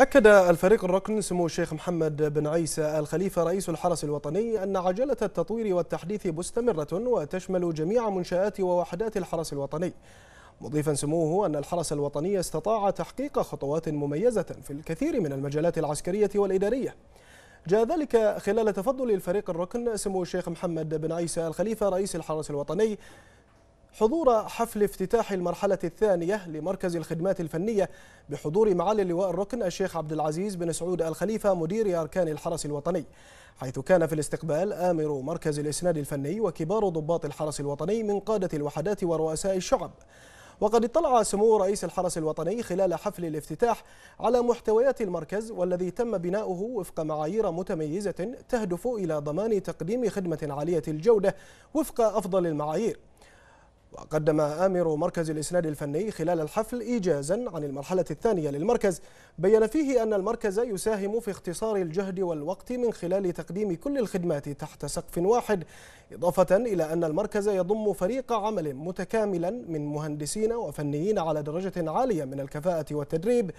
أكد الفريق الركن سمو الشيخ محمد بن عيسى الخليفة رئيس الحرس الوطني أن عجلة التطوير والتحديث مستمرة وتشمل جميع منشآت ووحدات الحرس الوطني مضيفا سموه أن الحرس الوطني استطاع تحقيق خطوات مميزة في الكثير من المجالات العسكرية والإدارية جاء ذلك خلال تفضل الفريق الركن سمو الشيخ محمد بن عيسى الخليفة رئيس الحرس الوطني حضور حفل افتتاح المرحلة الثانية لمركز الخدمات الفنية بحضور معالي اللواء الركن الشيخ عبد العزيز بن سعود الخليفة مدير أركان الحرس الوطني حيث كان في الاستقبال آمر مركز الإسناد الفني وكبار ضباط الحرس الوطني من قادة الوحدات ورؤساء الشعب وقد اطلع سمو رئيس الحرس الوطني خلال حفل الافتتاح على محتويات المركز والذي تم بناؤه وفق معايير متميزة تهدف إلى ضمان تقديم خدمة عالية الجودة وفق أفضل المعايير وقدم آمر مركز الإسناد الفني خلال الحفل إيجازا عن المرحلة الثانية للمركز بين فيه أن المركز يساهم في اختصار الجهد والوقت من خلال تقديم كل الخدمات تحت سقف واحد إضافة إلى أن المركز يضم فريق عمل متكاملا من مهندسين وفنيين على درجة عالية من الكفاءة والتدريب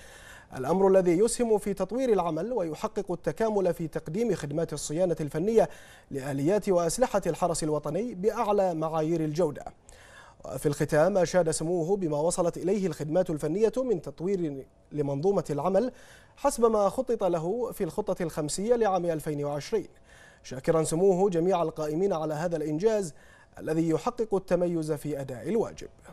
الأمر الذي يسهم في تطوير العمل ويحقق التكامل في تقديم خدمات الصيانة الفنية لآليات وأسلحة الحرس الوطني بأعلى معايير الجودة في الختام أشاد سموه بما وصلت إليه الخدمات الفنية من تطوير لمنظومة العمل حسب ما خطط له في الخطة الخمسية لعام 2020 شاكرا سموه جميع القائمين على هذا الإنجاز الذي يحقق التميز في أداء الواجب